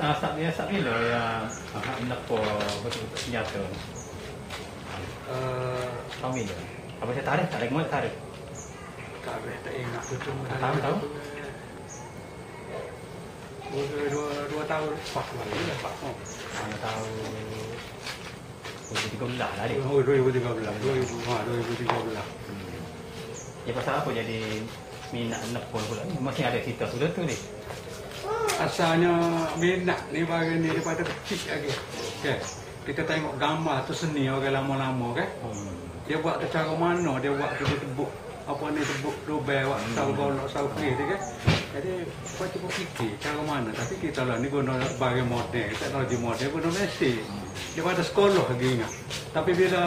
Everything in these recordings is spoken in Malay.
Ah, asap ni asap ni lah nak pun betul-betul senyata. Uh, Tahu ni lah. Apa saya tarik? Tak ada tarik. Kabeh tak ingat tu tu. Dua, dua, dua tahun lepas kemarin Dua ya? oh. tahun Dua ribu tiga belah lah, oh, Dua ribu tiga belah ah, Ya hmm. eh, pasal apa jadi Minat nak pun pula Masih ada cerita sudah tu ni Asalnya minat ni Bagi ni daripada kecil lagi Kita tengok gambar tu seni Orang okay, lama-lama okay. Hmm. Dia buat tu cara mana Dia buat tu dia tebuk apa ni sebut dobel wak sal gol nak sal free tu kan. Jadi apa cuba kiki? cara mana tapi kita lah ni guna bagi model teknologi moden. guna mesin. Dia pada sekolah lagi ingat. Tapi bila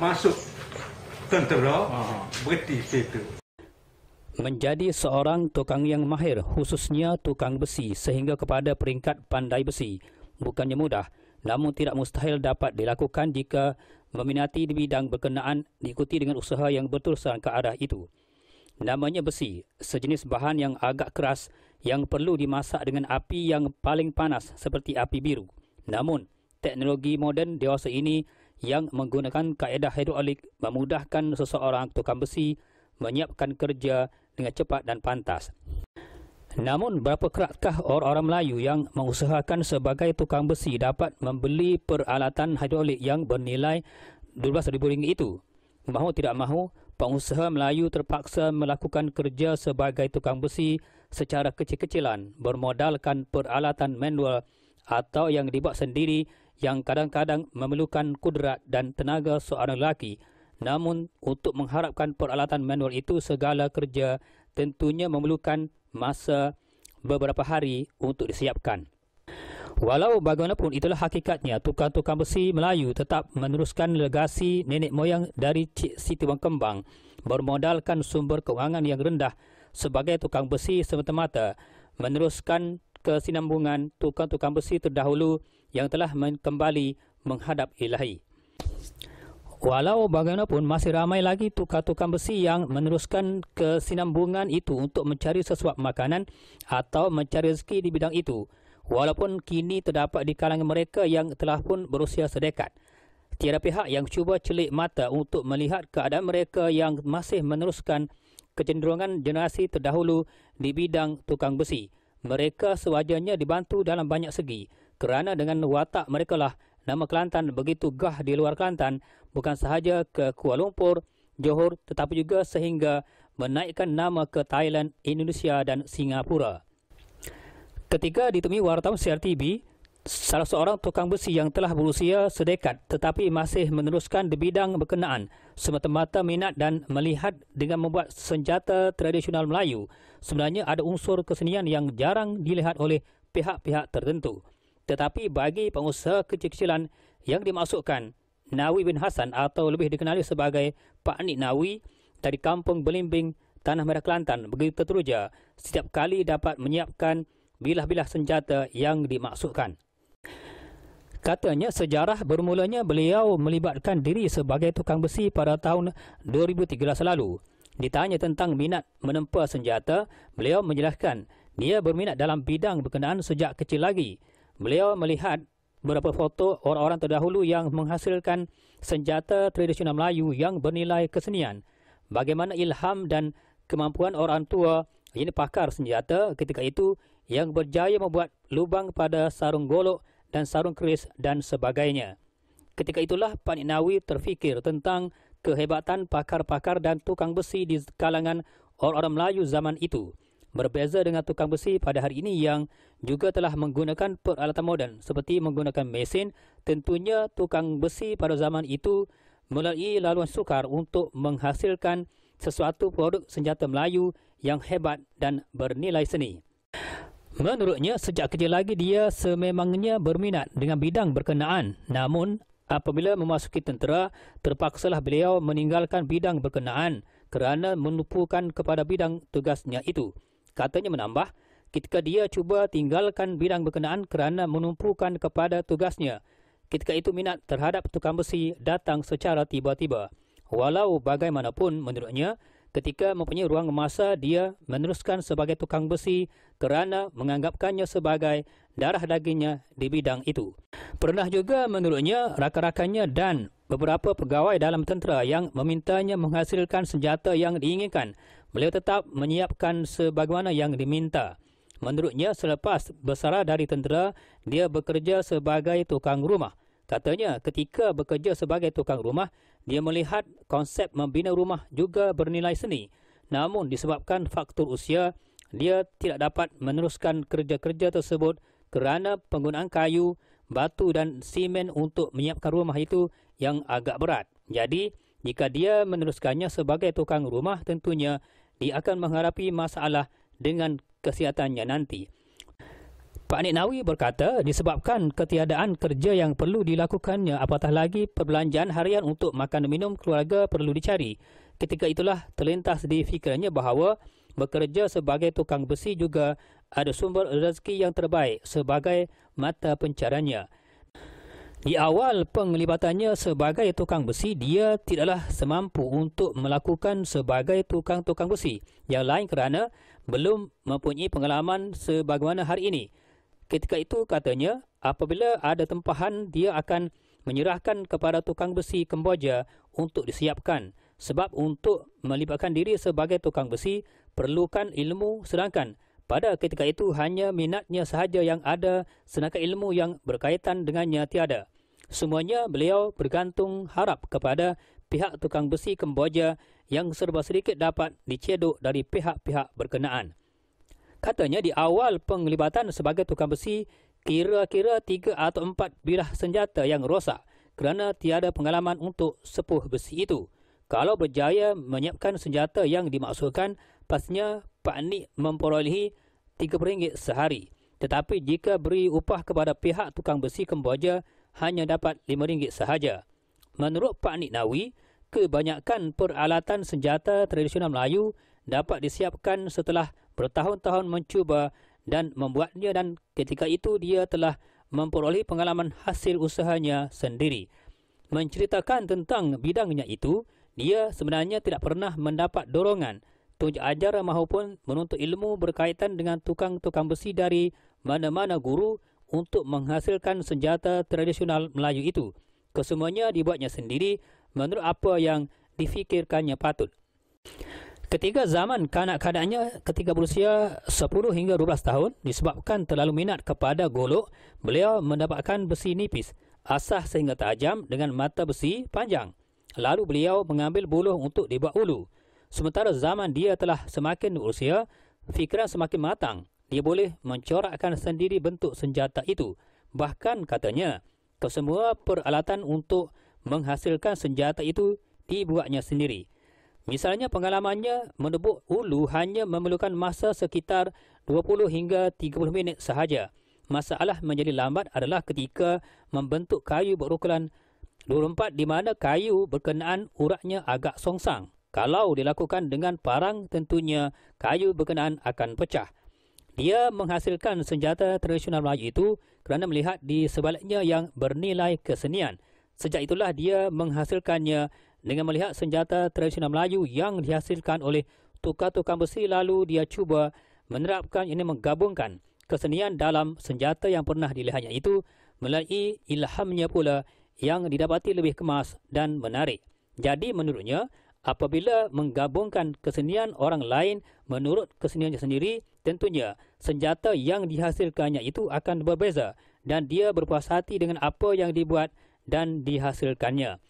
masuk tentera berhenti situ. Menjadi seorang tukang yang mahir khususnya tukang besi sehingga kepada peringkat pandai besi bukannya mudah namun tidak mustahil dapat dilakukan jika meminati di bidang berkenaan diikuti dengan usaha yang berterusan ke arah itu. Namanya besi, sejenis bahan yang agak keras yang perlu dimasak dengan api yang paling panas seperti api biru. Namun, teknologi moden dewasa ini yang menggunakan kaedah hidrolik memudahkan seseorang tukang besi menyiapkan kerja dengan cepat dan pantas. Namun, berapa keratkah orang-orang Melayu yang mengusahakan sebagai tukang besi dapat membeli peralatan hidrolik yang bernilai RM12,000 itu? Mahu tidak mahu, pengusaha Melayu terpaksa melakukan kerja sebagai tukang besi secara kecil-kecilan bermodalkan peralatan manual atau yang dibuat sendiri yang kadang-kadang memerlukan kudrat dan tenaga seorang lelaki. Namun, untuk mengharapkan peralatan manual itu, segala kerja tentunya memerlukan masa beberapa hari untuk disiapkan. Walau bagaimanapun itulah hakikatnya, tukang-tukang besi Melayu tetap meneruskan legasi nenek moyang dari Cik Siti Wangkembang bermodalkan sumber keuangan yang rendah sebagai tukang besi semata-mata meneruskan kesinambungan tukang-tukang besi terdahulu yang telah kembali menghadap ilahi. Walau bagaimanapun, masih ramai lagi tukang-tukang besi yang meneruskan kesinambungan itu untuk mencari sesuap makanan atau mencari rezeki di bidang itu, walaupun kini terdapat di kalangan mereka yang telah pun berusia sedekat. Tiada pihak yang cuba celik mata untuk melihat keadaan mereka yang masih meneruskan kecenderungan generasi terdahulu di bidang tukang besi. Mereka sewajarnya dibantu dalam banyak segi kerana dengan watak mereka lah Nama Kelantan begitu gah di luar Kelantan bukan sahaja ke Kuala Lumpur, Johor tetapi juga sehingga menaikkan nama ke Thailand, Indonesia dan Singapura. Ketika ditemui wartawan CRTV, salah seorang tukang besi yang telah berusia sedekat tetapi masih meneruskan di bidang berkenaan semata-mata minat dan melihat dengan membuat senjata tradisional Melayu, sebenarnya ada unsur kesenian yang jarang dilihat oleh pihak-pihak tertentu tetapi bagi pengusaha kecil-kecilan yang dimasukkan Nawi bin Hasan atau lebih dikenali sebagai Pak Nik Nawi dari kampung Belimbing, Tanah Merah Kelantan begitu teruja setiap kali dapat menyiapkan bilah-bilah senjata yang dimasukkan. Katanya sejarah bermulanya beliau melibatkan diri sebagai tukang besi pada tahun 2013 lalu. Ditanya tentang minat menempa senjata, beliau menjelaskan dia berminat dalam bidang berkenaan sejak kecil lagi. Beliau melihat beberapa foto orang-orang terdahulu yang menghasilkan senjata tradisional Melayu yang bernilai kesenian. Bagaimana ilham dan kemampuan orang tua ini pakar senjata ketika itu yang berjaya membuat lubang pada sarung golok dan sarung keris dan sebagainya. Ketika itulah Pan Nawi terfikir tentang kehebatan pakar-pakar dan tukang besi di kalangan orang-orang Melayu zaman itu. Berbeza dengan tukang besi pada hari ini yang juga telah menggunakan peralatan moden seperti menggunakan mesin, tentunya tukang besi pada zaman itu melalui laluan sukar untuk menghasilkan sesuatu produk senjata Melayu yang hebat dan bernilai seni. Menurutnya, sejak kecil lagi dia sememangnya berminat dengan bidang berkenaan. Namun, apabila memasuki tentera, terpaksalah beliau meninggalkan bidang berkenaan kerana menumpukan kepada bidang tugasnya itu. Katanya menambah, ketika dia cuba tinggalkan bidang berkenaan kerana menumpukan kepada tugasnya, ketika itu minat terhadap tukang besi datang secara tiba-tiba. Walau bagaimanapun menurutnya, ketika mempunyai ruang masa dia meneruskan sebagai tukang besi kerana menganggapkannya sebagai darah dagingnya di bidang itu. Pernah juga menurutnya rakan-rakannya dan beberapa pegawai dalam tentera yang memintanya menghasilkan senjata yang diinginkan. Beliau tetap menyiapkan sebagaimana yang diminta. Menurutnya, selepas bersara dari tentera, dia bekerja sebagai tukang rumah. Katanya, ketika bekerja sebagai tukang rumah, dia melihat konsep membina rumah juga bernilai seni. Namun, disebabkan faktor usia, dia tidak dapat meneruskan kerja-kerja tersebut kerana penggunaan kayu, batu dan simen untuk menyiapkan rumah itu yang agak berat. Jadi, jika dia meneruskannya sebagai tukang rumah, tentunya dia akan menghadapi masalah dengan kesihatannya nanti. Pak Niknawi berkata, disebabkan ketiadaan kerja yang perlu dilakukannya, apatah lagi perbelanjaan harian untuk makan dan minum keluarga perlu dicari. Ketika itulah terlintas di fikirannya bahawa bekerja sebagai tukang besi juga ada sumber rezeki yang terbaik sebagai mata pencarannya. Di awal penglibatannya sebagai tukang besi, dia tidaklah semampu untuk melakukan sebagai tukang-tukang besi. Yang lain kerana belum mempunyai pengalaman sebagaimana hari ini. Ketika itu katanya, apabila ada tempahan, dia akan menyerahkan kepada tukang besi Kemboja untuk disiapkan. Sebab untuk melibatkan diri sebagai tukang besi, perlukan ilmu sedangkan. Pada ketika itu hanya minatnya sahaja yang ada senaka ilmu yang berkaitan dengannya tiada. Semuanya beliau bergantung harap kepada pihak tukang besi Kemboja yang serba sedikit dapat dicedok dari pihak-pihak berkenaan. Katanya di awal penglibatan sebagai tukang besi, kira-kira tiga atau empat bilah senjata yang rosak kerana tiada pengalaman untuk sepuh besi itu. Kalau berjaya menyiapkan senjata yang dimaksudkan, pastinya Pak Nik memperolehi RM30 sehari. Tetapi jika beri upah kepada pihak tukang besi Kemboja, hanya dapat RM5 sahaja. Menurut Pak Nik Nawi, kebanyakan peralatan senjata tradisional Melayu dapat disiapkan setelah bertahun-tahun mencuba dan membuatnya dan ketika itu dia telah memperoleh pengalaman hasil usahanya sendiri. Menceritakan tentang bidangnya itu, dia sebenarnya tidak pernah mendapat dorongan tunjuk ajar mahupun menuntut ilmu berkaitan dengan tukang-tukang besi dari mana-mana guru untuk menghasilkan senjata tradisional Melayu itu. Kesemuanya dibuatnya sendiri menurut apa yang difikirkannya patut. Ketika zaman kanak-kanaknya ketika berusia 10 hingga 12 tahun disebabkan terlalu minat kepada golok, beliau mendapatkan besi nipis, asah sehingga tajam dengan mata besi panjang. Lalu beliau mengambil buluh untuk dibuat ulu. Sementara zaman dia telah semakin berusia, fikiran semakin matang. Dia boleh mencorakkan sendiri bentuk senjata itu. Bahkan katanya, kesemua peralatan untuk menghasilkan senjata itu dibuatnya sendiri. Misalnya pengalamannya menebuk ulu hanya memerlukan masa sekitar 20 hingga 30 minit sahaja. Masalah menjadi lambat adalah ketika membentuk kayu berukuran 24 di mana kayu berkenaan uraknya agak songsang. Kalau dilakukan dengan parang, tentunya kayu berkenaan akan pecah. Dia menghasilkan senjata tradisional Melayu itu kerana melihat di sebaliknya yang bernilai kesenian. Sejak itulah dia menghasilkannya dengan melihat senjata tradisional Melayu yang dihasilkan oleh tukar-tukar besi lalu dia cuba menerapkan ini menggabungkan kesenian dalam senjata yang pernah dilihatnya itu melalui ilhamnya pula yang didapati lebih kemas dan menarik. Jadi menurutnya, Apabila menggabungkan kesenian orang lain menurut keseniannya sendiri, tentunya senjata yang dihasilkannya itu akan berbeza dan dia berpuas hati dengan apa yang dibuat dan dihasilkannya.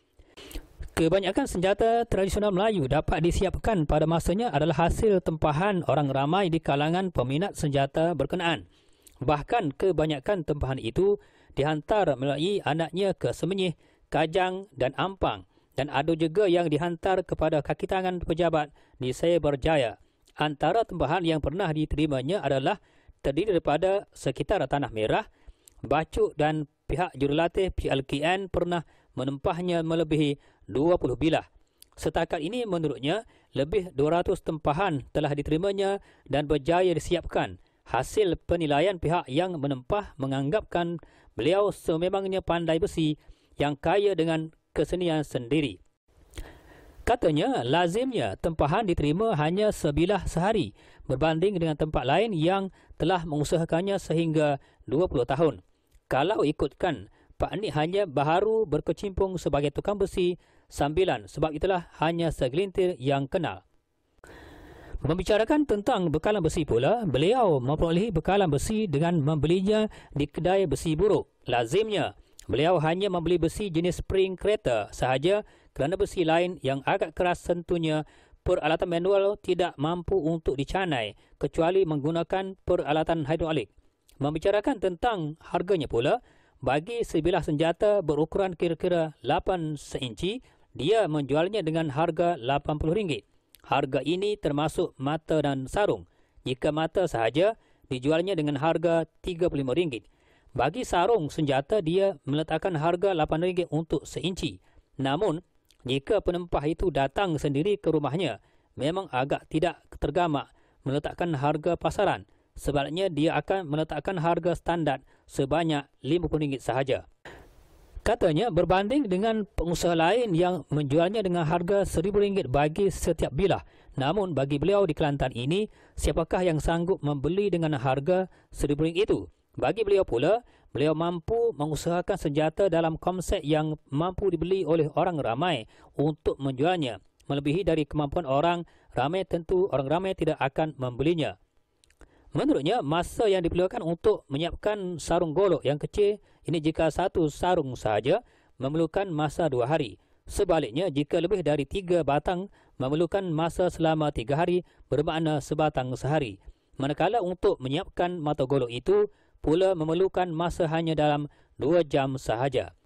Kebanyakan senjata tradisional Melayu dapat disiapkan pada masanya adalah hasil tempahan orang ramai di kalangan peminat senjata berkenaan. Bahkan kebanyakan tempahan itu dihantar melalui anaknya ke Semenyih, Kajang dan Ampang dan ada juga yang dihantar kepada kaki tangan pejabat di saya berjaya. Antara tempahan yang pernah diterimanya adalah terdiri daripada sekitar Tanah Merah, Bacuk dan pihak jurulatih PLKN pernah menempahnya melebihi 20 bilah. Setakat ini menurutnya, lebih 200 tempahan telah diterimanya dan berjaya disiapkan. Hasil penilaian pihak yang menempah menganggapkan beliau sememangnya pandai besi yang kaya dengan kesenian sendiri. Katanya, lazimnya tempahan diterima hanya sebilah sehari berbanding dengan tempat lain yang telah mengusahakannya sehingga 20 tahun. Kalau ikutkan, Pak Nik hanya baru berkecimpung sebagai tukang besi sambilan sebab itulah hanya segelintir yang kenal. Membicarakan tentang bekalan besi pula, beliau memperolehi bekalan besi dengan membelinya di kedai besi buruk. Lazimnya, Beliau hanya membeli besi jenis spring kereta sahaja kerana besi lain yang agak keras tentunya peralatan manual tidak mampu untuk dicanai kecuali menggunakan peralatan hidrolik. Membicarakan tentang harganya pula, bagi sebilah senjata berukuran kira-kira 8 seinci, dia menjualnya dengan harga RM80. Harga ini termasuk mata dan sarung. Jika mata sahaja, dijualnya dengan harga RM35. Bagi sarung senjata, dia meletakkan harga RM8 untuk seinci. Namun, jika penempah itu datang sendiri ke rumahnya, memang agak tidak tergamak meletakkan harga pasaran. Sebaliknya, dia akan meletakkan harga standar sebanyak RM50 sahaja. Katanya, berbanding dengan pengusaha lain yang menjualnya dengan harga RM1,000 bagi setiap bilah. Namun, bagi beliau di Kelantan ini, siapakah yang sanggup membeli dengan harga RM1,000 itu? Bagi beliau pula, beliau mampu mengusahakan senjata dalam konsep yang mampu dibeli oleh orang ramai untuk menjualnya. Melebihi dari kemampuan orang ramai tentu orang ramai tidak akan membelinya. Menurutnya, masa yang diperlukan untuk menyiapkan sarung golok yang kecil, ini jika satu sarung sahaja, memerlukan masa dua hari. Sebaliknya, jika lebih dari tiga batang, memerlukan masa selama tiga hari, bermakna sebatang sehari. Manakala untuk menyiapkan mata golok itu, pula memerlukan masa hanya dalam 2 jam sahaja.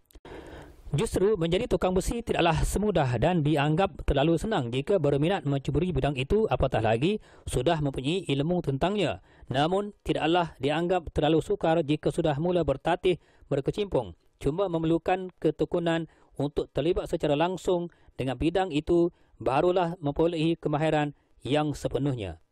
Justru menjadi tukang besi tidaklah semudah dan dianggap terlalu senang jika berminat mencuburi bidang itu apatah lagi sudah mempunyai ilmu tentangnya. Namun tidaklah dianggap terlalu sukar jika sudah mula bertatih berkecimpung. Cuma memerlukan ketekunan untuk terlibat secara langsung dengan bidang itu barulah mempunyai kemahiran yang sepenuhnya.